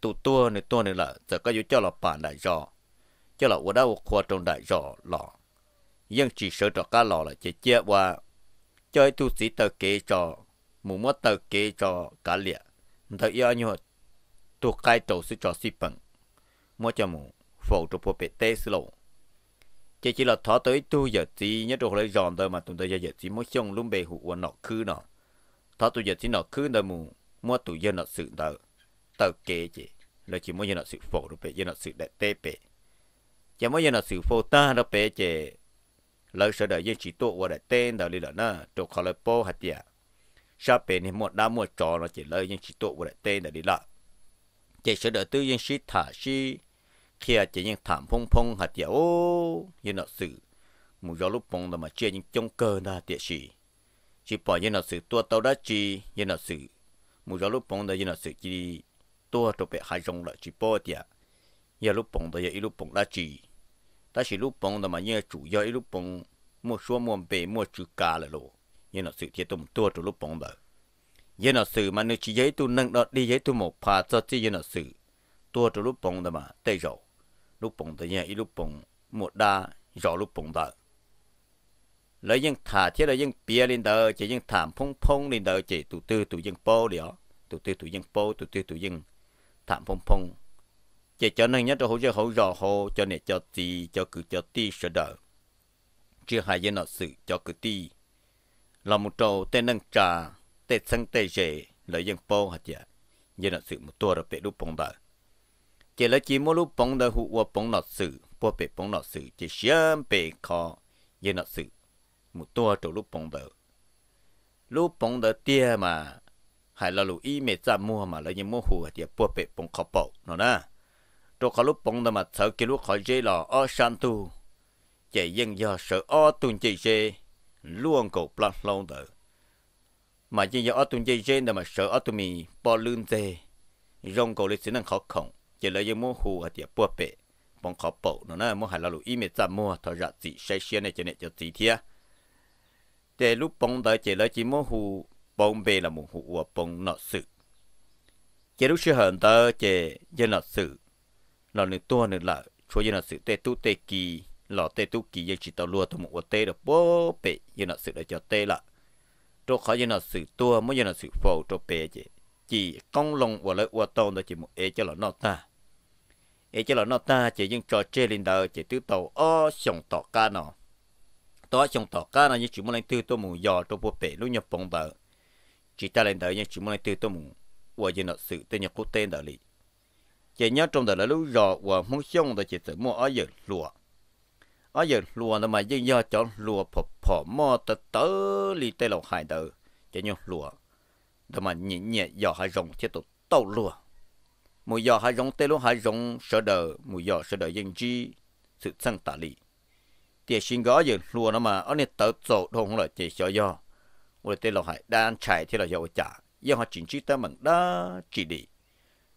tu tua này tua này là giờ có dù cho là bản đại rõ cho là ở đâu khoa trong đại rõ lọ nhưng chỉ sợ cho cá lọ là chỉ chia qua cho tu sĩ tờ kế cho mù mất tờ kế cho cá liệt thật yêu nhua tu cái trâu sự cho sĩ bằng mua cho mù phổ cho bộ bệ tê sư lộ chỉ chỉ là thọ tới tu giờ gì nhớ đồ lấy giòn thôi mà tụi tôi giờ gì mới xong luôn bề hụ nọ khứ nọ thọ tụi giờ gì nó khứ đời mù mua tụi giờ nọ sự đâu tao kế chỉ là chỉ mới giờ nọ sự phổ được bề giờ nọ sự đại tế bề chỉ mới giờ nọ sự phổ ta được bề chỉ lời sợ đời giờ chỉ tụ qua đại tên đó đi là nó đồ khó lời po hạt tiệt sao bề này một đám một trò nó chỉ lời giờ chỉ tụ qua đại tên đó đi là chỉ sợ đời tư giờ sĩ thả sĩ kia chỉ những thảm phong phong hạt dẻo như nọ sự mù gió lúc phong là mà chia những trong cơ na tiệt sĩ chỉ bỏ như nọ sự tua tàu đã chi như nọ sự mù gió lúc phong là như nọ sự chỉ tua tàu bẹ hai rong là chỉ bỏ tiệt giờ lúc phong là giờ lúc phong đã chi ta chỉ lúc phong là mà như chủ giờ lúc phong mua số mua bể mua chữ cá là lộ như nọ sự thiệt tụng tua tàu lúc phong là giờ nọ sự mà nếu chỉ giấy tu nâng đó đi giấy tu một pha cho chỉ giờ nọ sự tua tàu lúc phong là mà tây rồi lúc bổng tới nhà ít lúc bổng một đa rõ lúc bổng đó lấy những thả thiết là những bia lên đó chỉ những thảm phong phong lên đó chỉ tụ tư tụ những bò đi đó tụ tư tụ những bò tụ tư tụ những thảm phong phong chỉ cho nên nhất là hỗ trợ hỗ rõ hồ, cho nên cho tì, cho cứ cho tì sợ đỡ chưa hai dân nọ sự cho cứ tì. là một trâu tên nâng trà tên sân tên rể lấy những bò hạt giả dân nọ sự một tua đập tệ lúc bóng đợi chỉ là chỉ mỗi lúc bóng đời hụ và bóng nọ sự bỏ bể bóng nọ sự chỉ xem bể khó giờ nọ sự một tua chỗ lúc bóng đời lúc bóng đời tia mà hay là lúc y mệt ra mua mà là những mua hụ thì bỏ bể bóng khó bỏ nó nè chỗ khó lúc bóng đời mà sợ cái lúc khỏi dây lò ở san tu chỉ dân do sợ ở tuần chỉ dê luôn cầu plan lâu đời mà chỉ do ở tuần chỉ dê mà sợ ở tuần mì bỏ lưng dê rong cầu lịch sử năng khó khổng จะเลยยังมั่วหูอาเดียปวดเปะปองขอเปะนั่นะมั่วหันเราลุยเมจามั่วทอดจีใช้เชียในเจเนจจีเทียแต่ลูกปองได้จะเลยจีมั่วหูปองเปะละมั่วหูว่าปองนัดสึกจะรู้เชื่อหันได้จะยันนัดสึกเราหนึ่งตัวหนึ่งหลักช่วยยันนัดสุดเตตุเตกีหล่อเตตุกียังจิตเอาลัวตัวมั่วเตะปวดเปะยันนัดสึกเลยจะเตะละตัวเขายันนัดสุดตัวมั่วยันนัดสึกโฟตัวเปะเจ chỉ công lông và lợi và tàu nó chỉ một ế cho là nó ta ế cho là nó ta chỉ những trò chơi lên đời chỉ tứ tàu ở sông tỏ ca nó tỏ sòng tỏ ca nó như chỉ muốn lên tư tôi muốn dò tôi bộ bể lúc nhập bóng đời chỉ ta lên đời như chỉ muốn lên tư tôi muốn và như nó sự tên nhập quốc tên đời lý chỉ nhớ trong đời là lúc dò và muốn xong đời chỉ tự mua ở giờ lùa ở giờ lùa nó mà dân do chọn lùa phò phò mò tớ tớ li tê lầu hải đời chỉ nhớ lùa đó mà nhị nhẹ giờ hai rồng thì tụt tàu lùa mùi giờ hai rồng tê luôn hai rồng sợ đờ mùi giờ sợ đờ dân chi sự sang tả lì tiền sinh gõ giờ lùa nó mà ở nơi tớ tổ không là chỉ sợ do rồi tê lo hải đang chạy thì là giàu trả giờ họ chính trị ta mừng đó chỉ đi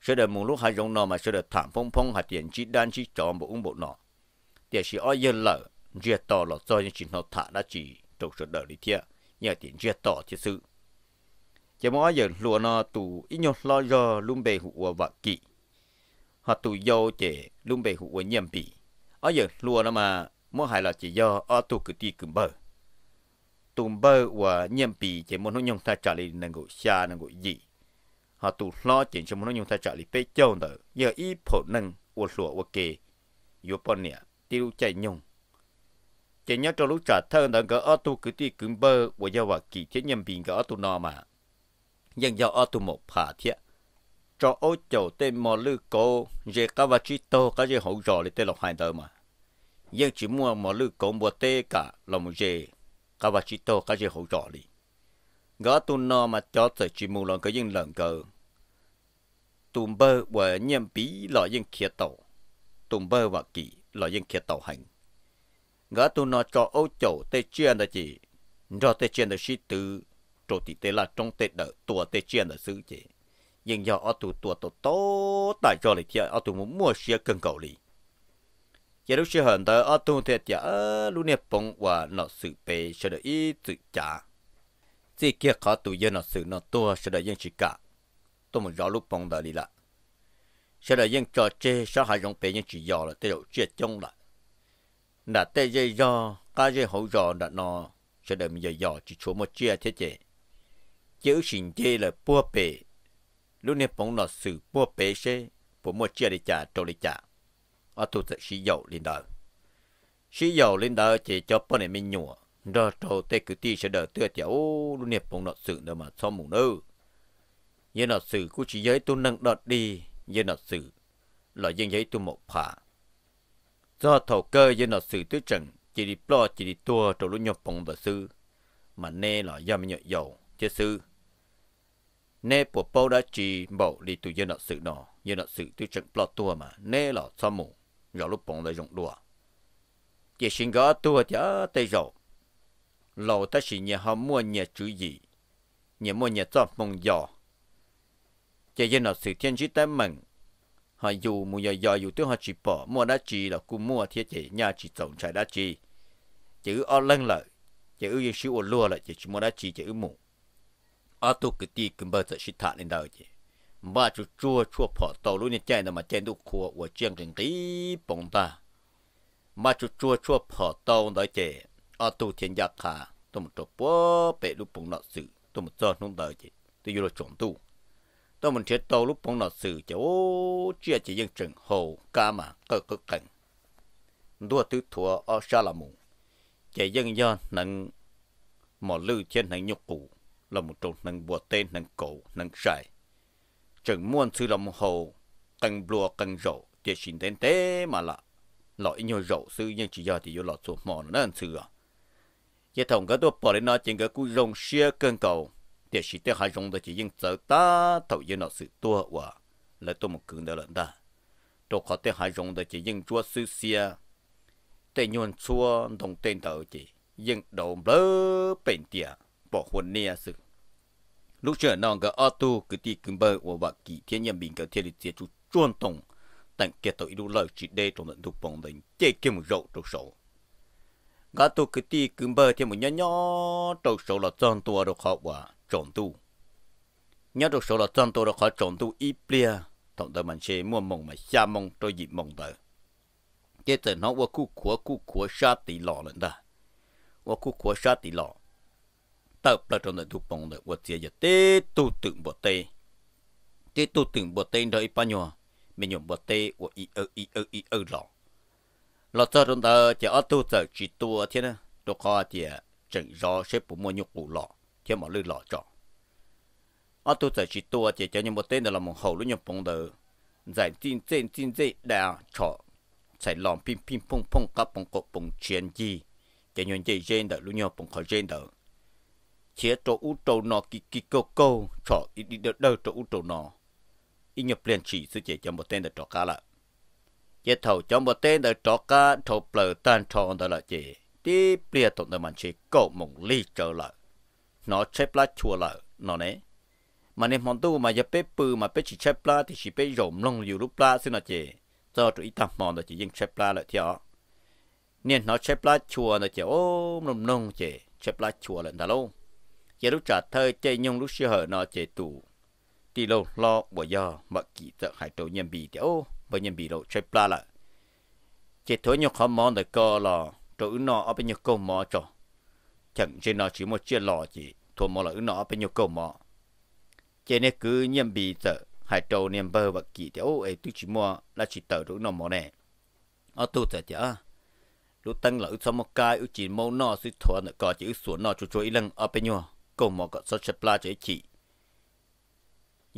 sợ đờ mùi lúc hai rồng nó mà sợ đờ thảm phong phong hạt tiền chỉ đang chỉ cho một ung bộ nọ tiền sinh ở giờ lỡ riết to là do những chuyện nó thả đã chỉ trong sợ đờ đi thiệt nhờ tiền riết to thiệt sự chỉ mỗi giờ lúa nó tụ ít nhon lo giờ lùm bề hụa và kỵ họ tụ dâu chỉ lùm bề hụa nhiệm bị ở giờ lúa nó mà mỗi hai là chỉ do ở tụ cứ đi cứ bờ tụ bờ và nhiệm bị chỉ muốn nó nhung ta trả lời năng gọi xa năng gọi gì họ tụ lo chỉ cho muốn nó nhung ta trả lời bê châu nữa giờ ít phổ năng của lúa ua kề yếu bọn nè tiêu chạy nhung chỉ nhớ cho lúc trả thơ đó cái ở tụ cứ đi cứ bờ và do và kỵ chỉ nhiệm bị cái ở tụ nó mà ยังยาอตุหมกผาเทียจอโอโจเตมอลือโกเยกาวาจิโตก็จะหงจอเลยเตลหายเดิมมายังจิมัวมอลือโกบัวเตกะลมุเยกาวาจิโตก็จะหงจอเลยก็ตุนนอมาจอเสจิมูลงก็ยังหลังเกอตุมเบอร์ว่าเยี่ยมปีหล่อยังเขียโตตุมเบอร์ว่ากี่หล่อยังเขียโตหันก็ตุนนอจอโอโจเตเชียนตะจีรอเตเชียนตะชิตือ trổ tí tế là trong tế đỡ tùa tế chiên là sư chế. Nhưng do ở tù tùa tổ tố tại cho lý thịa ở tù muốn mua xìa cân cầu lý. Giờ lúc xìa hẳn tờ ở tù thịa thịa lúc nè bóng và nọ sự bê sẽ đợi ý tự trả. Chỉ kia khó tù dân nọ sự nọ tùa sẽ đợi yên chỉ cả. Tôi muốn rõ lúc bóng đợi lý lạ. Sẽ đợi yên cho chê sẽ hại rộng bê yên chỉ dò là tế đầu chia chông lại. Đã tế dây do, cá dây hậu dò đã nọ sẽ đợi mình dò chỉ chỗ một chia thế chế chữ sinh chê là bùa bể lúc này bóng nọ sự bùa bể xe bùa mua chia đi trả trâu đi trả ở thu thật xí dầu lên đời xí dầu lên đời chỉ cho bọn này mình nhủa rồi trâu tê cứ ti sẽ đỡ tựa chả lúc này bóng nọ sự nữa mà xong mù nơ giờ nọ sự cũng chỉ giới tu nâng đọt đi giờ nọ sự là dân giấy tu một phả do thầu cơ dân nọ sự tứ trần chỉ đi plo chỉ đi tua trâu lúc nhau bóng và sư mà nè là do mình nhậu dầu chứ sư nè bộ bao đã chỉ bộ đi tu dân sự nọ dân sự tu chân bỏ tua mà nè là sao mù rồi lúc bọn lại dùng đùa chỉ xin gõ tua chả tay rồi lâu ta chỉ nhà họ mua nhà chủ gì nhà mua nhà cho mong giò chỉ dân nợ sự thiên chí tay mừng họ dù mua giờ giờ dù tụi họ chỉ bỏ mua đã chỉ là cũng mua thiết chỉ nhà chỉ trồng trái đã chỉ chữ ở lưng lợi chữ yêu sư ở lúa lại chữ mua đã chỉ chữ mù ở tu cái ti cũng bao giờ xịt thả lên đầu chứ mà chú chua chua phở tàu luôn nên chạy mà chạy đủ khua và chiang trình tí bóng ta mà chú chua chua phở tàu đó chứ ở tu thiên gia khả tôi một chỗ bó bể lúc bóng nọ sự tôi một giờ nung đời chứ tôi vô là trộm tu tôi mình thiết tàu lúc bóng nọ sự chứ ô chia chỉ dân trường hồ ca mà cơ cơ cảnh đua tứ thua ở sa là mù chạy dân do nâng mỏ lư trên hành nhục cụ là một trong những bùa tên nâng cổ nâng sai. chẳng muốn sư lòng hồ cần bùa cần rổ chỉ xin tên tế mà lạ lỗi nhiều rổ sư nhân chỉ do thì vô lọt số mòn nên sư à chỉ thông cái tôi bỏ lên nó trên cái cú rồng xia cơn cầu để chỉ tiếc hai rồng đó chỉ nhân sợ ta thấu như nó sự tua và là tôi một cường đó lận ta tôi có tiếc hai rồng đó chỉ nhân chúa sư xia tên nhuận xua đồng tên tàu chỉ nhân đầu bớ bệnh tiệt bỏ hồn nè sự lúc trở nòng cái auto cứ ti cứng bờ của bạc kỳ thiên nhân bình cái thiên lịch chế chú chuôn tổng tặng kia tội đủ lời chỉ đê trong lần thuộc phòng đánh chế kia một rậu trong sổ gã tô cứ ti cứng bờ thêm một nhỏ nhỏ trong sổ là tròn tua được họ quả tròn tu nhớ trong sổ là tròn tua được họ tròn tu ít plia tổng tờ mình sẽ mua mông mà xa mông cho dịp mông tờ chế tờ nó qua khu của khu của sa tỷ lọ lần ta qua khu của sa tỷ lọ tập là trong đời thu bóng đời vật gì giờ tê tu tưởng bồ tê tê tu tưởng bồ tê đời bao nhiêu mình nhom bồ tê của y ơ y ơ y ơ lọ lọ cho trong đời chỉ ở tu giờ chỉ tu thế nữa đồ co chỉ chỉnh rõ xếp bộ mua nhục bù lọ thế mà lư lọ cho ở tu giờ chỉ tu ở chỉ cho nhom bồ tê là một hậu lũ nhom bằng đời giải tin tin tin tin đào cho chạy lòng pin pin pong pong cặp pong cột pong chiến gì cái nhon chơi gen đó lũ nhom bằng khó gen đó chế trò u trò nọ kì kì cô cô cho ít đi đâu đâu trò u trò nọ ít nhập liền chỉ sư chế cho một tên là trò cá là chế thầu cho một tên là trò cá thầu bờ tan tròn đó là chế đi bia tổng đời mình chế cậu mộng ly trở lại nó chép lá chua lại nó nè mà nên món tu mà giờ bé bự mà bé chỉ chép lá thì chỉ bé rộng lông liều lúc lá xin là chế do tụi ít tạm mòn là chỉ riêng chép lá là theo nên nó chép lá chua là chế ôm lông lông chế chép lá chua là đã lâu giờ lúc trả thơ chơi nhung lúc xưa hở nó chơi tù tì lâu lo bỏ do mà kỳ tợ hải trâu nhân bì thì ô và nhân bì lộ chơi pla lại chế thối nhục khó món để co lò trâu nó ở bên nhục câu mò cho chẳng trên nó chỉ một chiếc lò chỉ thua mò là nó ở bên nhục câu mò chơi nên cứ nhân bì tợ hải trâu niệm bơ và kỳ thì ô ấy tôi chỉ mua là chỉ tờ trâu nó mò nè ở tu tờ chả lúc tăng lỡ xong một cái ưu chỉ mâu nó suy sự thuận có chữ xuống nó chú chú ý lần ở bên nhau. ก็มอกสชปลาเจจี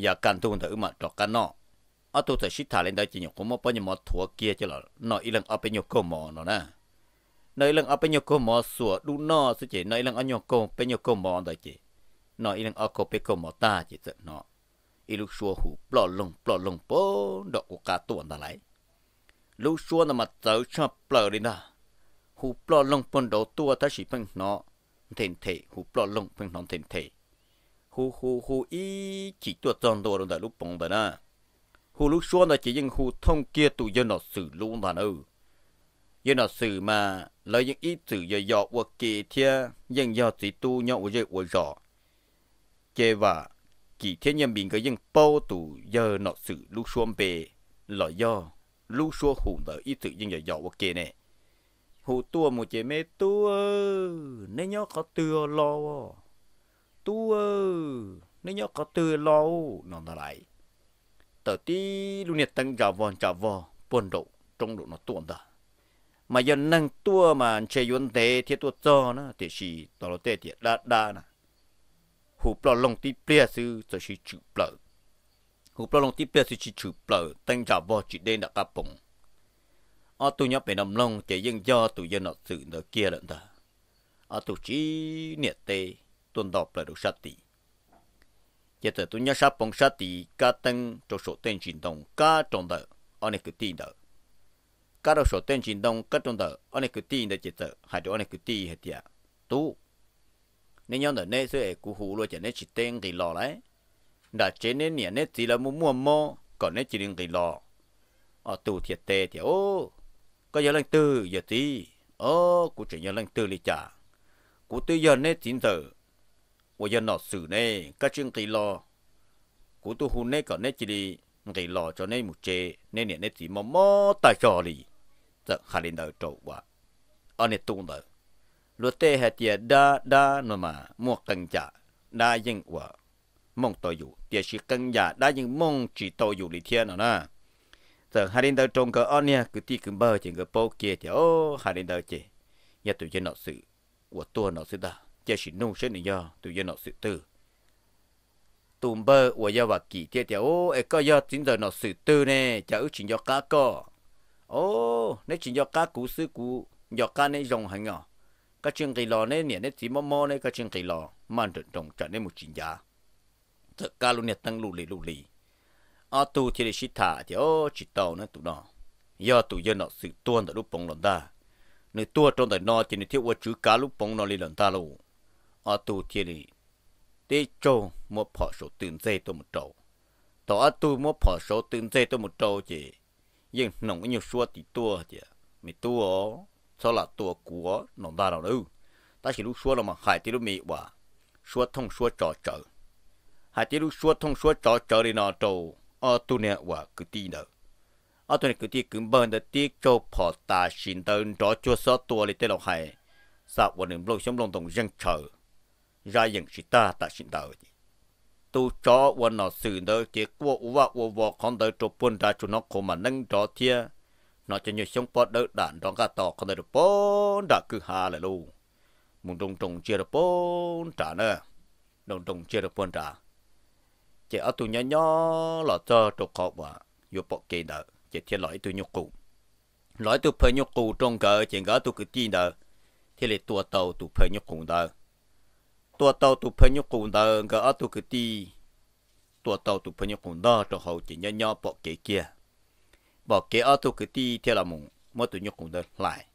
อยากการทุ่งเถอมาดอกกันนอเอาตัวแต่ชิถาเล่นได้จริงผมว่าปัญญามอถัวเกียจะหรอนออีหลังเอาไปโยกมอเนาะนะนออีหลังเอาไปโยกมอสัวดูนอสิเจนออีหลังเอาโยกไปโยกมอได้จีนออีหลังเอาโกไปโกมอตาจีเจเนออีลูกชัวหูปลอดลงปลอดลงปนดอกโอกาตัวนั่นไหลลูกชัวน่ะมาเจอชอบเปล่าดินะหูปลอดลงปนดอกตัวถ้าสิเพิ่งนอ thèn thể hú bỏ lông phun nón thèn thể hú hú hú ý chỉ tuột tròn đồ rồi lúc bóng đó nè hú lúc xuân là chỉ những hú thông kia tụ dân nó xử luôn là nữa dân nó xử mà lấy những ý xử giờ dọ hoặc kỳ thia dân dọ chỉ tu nhau hoặc giờ hoặc dọ kê và kỳ thiên nhân bình cái dân bao tụ dân nó xử lúc xuân về là do lúc xuân hùng đỡ ý xử dân giờ dọ hoặc kỳ này hụ tua một chế mê tua nên nhớ có tưa lo tua nên nhớ có tưa lo nó ta lại tờ tí luôn nhiệt tăng gạo vòn gạo vò buồn độ trong độ nó tuôn ra mà giờ năng tua mà chơi yun thế thì tua cho nó thì chỉ tao lo thế thì đa đa nè hụ bờ lòng tí bia sư cho chỉ chữ bờ hụ bờ lòng tí bia sư chỉ chữ bờ tăng gạo vò chỉ đen đã cặp bông à ờ, tu nhóc về nằm lông chỉ dưng do tu dân nọ sự nọ kia lận ta à tu chỉ nhiệt tê tuần đọc là đồ sát tỷ giờ tụi tu nhóc sát bóng sát tỷ cá tăng cho số tên chuyển động cá tròn đỡ anh ấy cứ tin đỡ cá đâu số tên chuyển động cá tròn đỡ anh ấy cứ tin đỡ chỉ tờ hai đứa anh ấy cứ tin hết tiệt tu, nên nhóc đỡ nên sẽ cú hú luôn chỉ nên chỉ tên gì lò lại, đã chế nên nhẹ nên chỉ là mua mua mò còn nên chỉ đừng gì lò ở ờ, tụ thiệt tê thì ô có giờ lần tư giờ tí ô cụ trẻ giờ lần tư lì chả cụ tư giờ nè chín giờ ô giờ nọ xử nè các chuyện kỳ lo cụ tu hôn nè còn nè chỉ đi kỳ lo cho nè một chế nè nè nè chỉ mò mò tài trò lì giờ hà lên đầu trộn quá ở nè tung đầu lúa tê hạt tiệt đa đa nó mà mua cần chả đa dân quá mong tôi dù tiệt sĩ cần giả đa dân mong chỉ tôi dù lì thiên nào nè giờ hai đến đầu trông cờ on nha cứ ti cứ bơ chỉ cờ bao kia thì ô hai đến đầu chỉ nhà tụi dân nọ sự của tua nọ sự đó chỉ xin nung sẽ này do tụi dân nọ sự tư tụm bơ của gia bà kỳ thì thì ô ấy có do chính giờ nọ sự tư nè chả ước chỉ do cá co ô nếu chỉ do cá cú sư cú do cá này rồng hành nhỏ các chương kỳ lò này nè nè chỉ mò mò này các chương kỳ lò mang trộn trồng trở nên một chuyện giả thật ca luôn nè tăng lù lì lù lì ở tù thì để xịt thả thì ô chỉ tàu nữa tụ nó giờ tụ dân nó sự tuôn tại lúc bóng lần ta nơi tua trong tại nọ thì nếu thiếu qua chữ cá lúc bóng nó lên lần ta luôn ở tù thì để để cho một phỏ số tiền dây tôi một trâu, tàu ở tù một phỏ số tiền dây tôi một trâu chỉ nhưng nồng nhiều suốt thì tua thì mình tua sao là tua của nó ta đâu đâu ta chỉ lúc suốt là mà hải thì lúc mì quả suốt thông suốt trò chợ hải thì lúc suốt thông suốt trò chợ thì nọ trầu ở tu nè và cứ tí nữa ở tu nè cứ tí cứ bơm để tí cho bỏ ta xin đơn cho cho số tua lấy tên hay sao vẫn đừng lâu sống lòng đồng dân chờ ra những sự ta ta xin đời tu cho vẫn nó xử đỡ chỉ qua u vạ u vọ con đỡ chụp buôn ra cho nó có mà nâng đó thiê, nó cho nhiều sống bỏ đỡ đạn đó cả tỏ con đỡ bốn đã cứ hà lại luôn mùng đồng đồng chia được bốn trả nữa đồng đồng chia được bốn trả chỉ ở tụ nhỏ nhỏ là cho trục họ và dù bộ kỳ đỡ chỉ thiết lõi tụ nhục cụ lõi tụ phơi nhục cụ trong cờ chỉ gỡ tụ cứ chi đỡ thì là tua tàu tụ phơi nhục cụ đỡ tua tàu tụ phơi nhục cụ đỡ gỡ tụ cứ chi tua tàu tụ phơi nhục cụ đỡ cho hậu chỉ nhỏ nhỏ bộ kỳ kia bộ kỳ ở tụ cứ chi thì là mùng mỗi tụ nhục cụ đỡ lại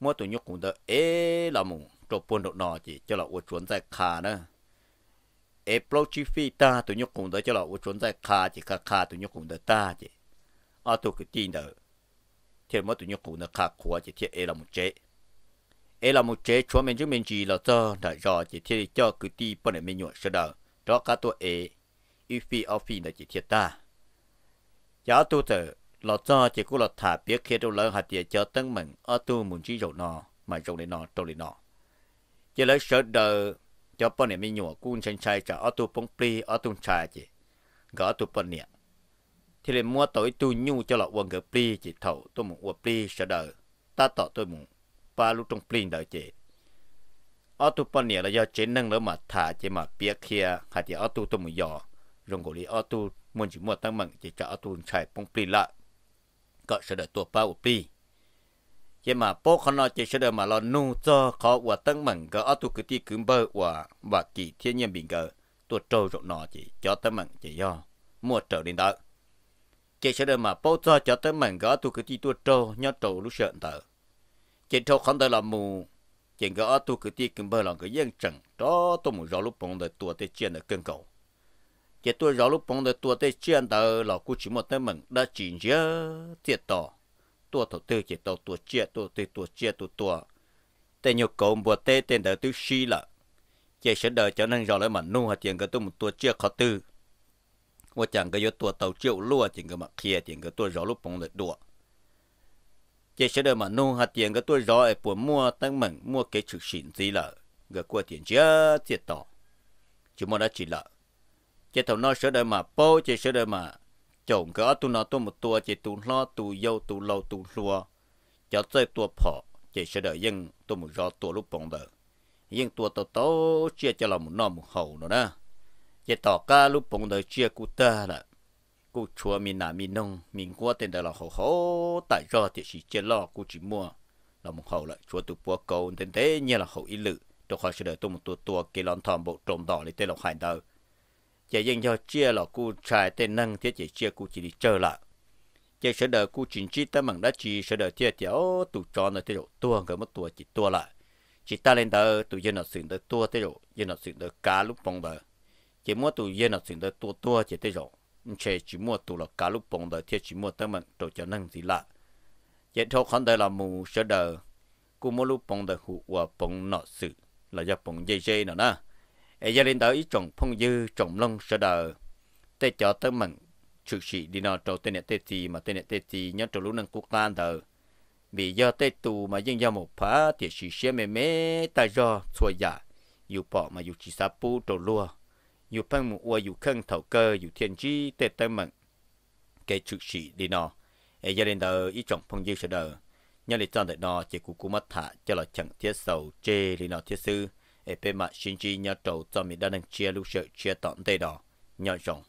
mỗi tụ nhục cụ đỡ ế là mùng cho buôn độ nọ chỉ cho là uất chuẩn tại khả nữa e plo chi phi ta tu nhóc cùng đó cho là u chuẩn tại kha chỉ kha kha tu nhóc cùng đó ta chỉ à tu cái tin đó thế mà tu nhóc cùng đó kha khua chỉ thế e là một chế e là một chế chúa mình chứ mình chỉ là cho đã rõ chỉ thế cho cứ ti bên này mình nhọn sơ đó đó cả tu e y phi ở phi chỉ thế ta giá tu tờ là chỉ cũng là thả biết khi đâu lỡ hạt tiền cho tân mình ở muốn chỉ rồi nó mà rồi nó rồi nó chỉ lấy sơ đời cho bọn này mình nhổ cún chân chạy cho ở tụ bông pli ở tụ chai chị gỡ tụ bọn này thì lại mua tối tu nhu cho lọ quần gỡ pli chị thầu tôi muốn quần pli sợ đời ta tỏ tôi muốn ba lúc trong pli đời chị ở tụ bọn này là do chế năng lỡ mà thả chị mà bia kia hay chị ở tụ tôi muốn dò rồng cổ lý ở tụ muốn chỉ mua tăng mừng chị cho ở tụ chai bông pli lại cỡ sợ đời tôi ba quần pli giờ mà bố con nó chỉ đời mà lo nu cho khó và tăng mừng cái ở tu cái ti cứng bơ và và kỳ thiên nhiên bình cờ tu trâu rộng nó chỉ cho tăng mừng chỉ do mua trở đến đó chỉ đời mà bố cho cho tăng mừng cái ở tu cái ti tu trâu nhớ trâu lúc sợ tờ chỉ trâu không tới là mù chỉ cái ở tu cái ti cứng bơ là cái dân chẳng đó tôi muốn rõ lúc bóng đời tua tới chuyện là cơn cầu chỉ tôi rõ lúc bóng đời tua tới chuyện tờ là cũng chỉ một tăng mừng đã chỉ nhớ thiệt tỏ tua thổ tư chỉ tàu tua chia tua tư tua chia tua tua tên nhiều cậu bùa tê tên đời tư si là chỉ sẽ đời cho nên rõ lấy mà nu hạt tiền cái tu một tua chia khó tư và chẳng cái yếu tua tàu triệu lúa tiền cái mặt kia tiền cái tôi rõ lúc bóng lệ đùa chỉ sẽ đời mà nu hạt tiền cái tôi rõ ai buồn mua tăng mừng mua cái chữ xỉn gì là người qua tiền chia chia tỏ chỉ mua đã chỉ là chỉ thầu nói sẽ đời mà bao chỉ sẽ đời mà chồng gỡ tụ nó tụ một tua chỉ tụ lo tụ yêu tụ lâu tụ lúa cho chơi tua phò chỉ sẽ đợi dân tụ một gió tua lúc bóng đợi dân tua tàu tàu chia cho lòng một nọ một hậu nữa nè, chỉ tỏ ca lúc bóng đợi chia cụ ta là cụ chúa mình nà mình nông mình qua tiền đó là hậu hậu tại do thì chỉ chia lo cụ chỉ mua là một hậu lại chúa tụ bùa cầu tiền thế như là hậu ý lự tôi khỏi sẽ đợi tụ một tua tua kia lon thòm bộ trộm đỏ lấy tên là hải đời chỉ riêng cho chia lọ cụ trái tên nâng thiết chỉ chia cụ chỉ đi chơi lại chỉ sợ đợi cụ chính trị ta mảng đã chỉ sợ đợi thiết tiểu tụ cho nó thế độ tua cái mất tua chỉ tua lại chỉ ta lên đợi tụ dân nó xứng đợi tua thế độ dân nó xứng đợi cá lúc bông đợi chỉ mua tụ dân nó xứng đợi tua tua chỉ thế độ chỉ chỉ mua tụ là cá lúc bông đợi thiết chỉ mua ta mảng tổ cho nâng gì lại chỉ thâu khán đợi là mù sợ đợi cụ mua lúc bông đợi hụa bông nọ sự là do bông dây dây nữa nè ấy gia đình đó ít trồng phong dư trồng lông sơ đờ tê cho tớ mừng thực sĩ đi nó trâu tên tê tì mà tên tê tì nhớ trâu lũ năng quốc tan thờ vì do tê tù mà dân giao một phá thì sĩ xe mê mê ta do xua giả dạ. dù bỏ mà dù chỉ sa pu trâu lua dù phân mù ua dù khăn thầu cơ dù thiên chi tê tớ mừng cái thực sĩ đi nó ấy gia đình đó ý trồng phong dư sơ đờ nhớ lý do đó chỉ cụ cụ mất thả cho là chẳng thiết sầu chê lý nó thiết sư e pe ma shin chi nya trâu cho mình đa năng chia lúc sợ chia tọn tê đỏ, nhỏ rộng.